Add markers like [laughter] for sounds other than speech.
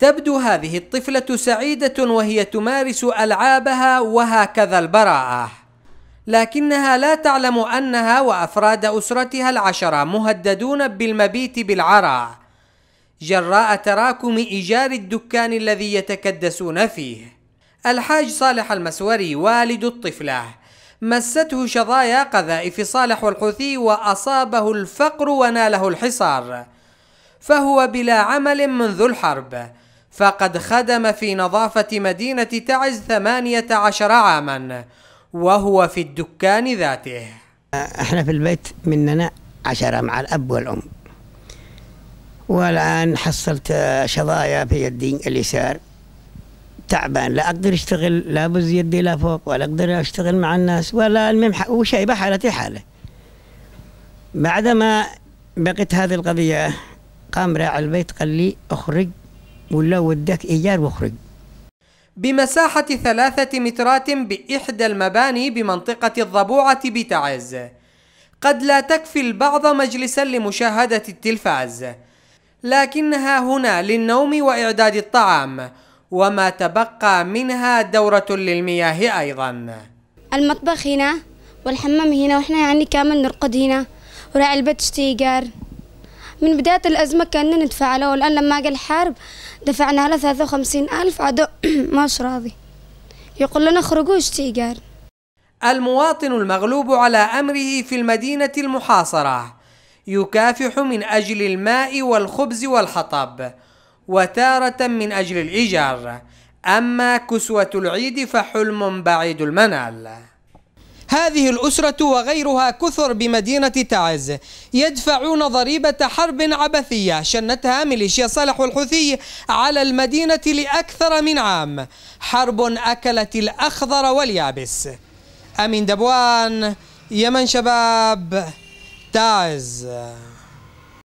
تبدو هذه الطفلة سعيدة وهي تمارس ألعابها وهكذا البراءة لكنها لا تعلم أنها وأفراد أسرتها العشرة مهددون بالمبيت بالعراء جراء تراكم إيجار الدكان الذي يتكدسون فيه الحاج صالح المسوري والد الطفلة مسته شظايا قذائف صالح والحوثي وأصابه الفقر وناله الحصار فهو بلا عمل منذ الحرب فقد خدم في نظافة مدينة تعز ثمانية عشر عاما وهو في الدكان ذاته احنا في البيت مننا عشرة مع الأب والأم والآن حصلت شظايا في يدي اليسار تعبان لا أقدر أشتغل لا بز يدي لا فوق ولا أقدر أشتغل مع الناس ولا المهم وشيء بحالتي حالة بعدما بقت هذه القضية قام راعي البيت قال لي أخرج ولا ودك إيجار واخرج بمساحة ثلاثة مترات بإحدى المباني بمنطقة الضبوعة بتعز قد لا تكفي البعض مجلسا لمشاهدة التلفاز لكنها هنا للنوم وإعداد الطعام وما تبقى منها دورة للمياه أيضا المطبخ هنا والحمام هنا وإحنا يعني كامل نرقد هنا وراعي البيت اشتيقار من بداية الأزمة كنا ندفع له والآن لما جا الحرب دفعنا له ثلاثة وخمسين ألف عدو [clears throat] ماش راضي يقول لنا اخرجوا اشتيقار المواطن المغلوب على أمره في المدينة المحاصرة يكافح من أجل الماء والخبز والحطب وتارة من أجل الإيجار أما كسوة العيد فحلم بعيد المنال هذه الأسرة وغيرها كثر بمدينة تعز يدفعون ضريبة حرب عبثية شنتها ميليشيا صالح الحوثي على المدينة لأكثر من عام حرب أكلت الأخضر واليابس أمين دبوان يمن شباب تعز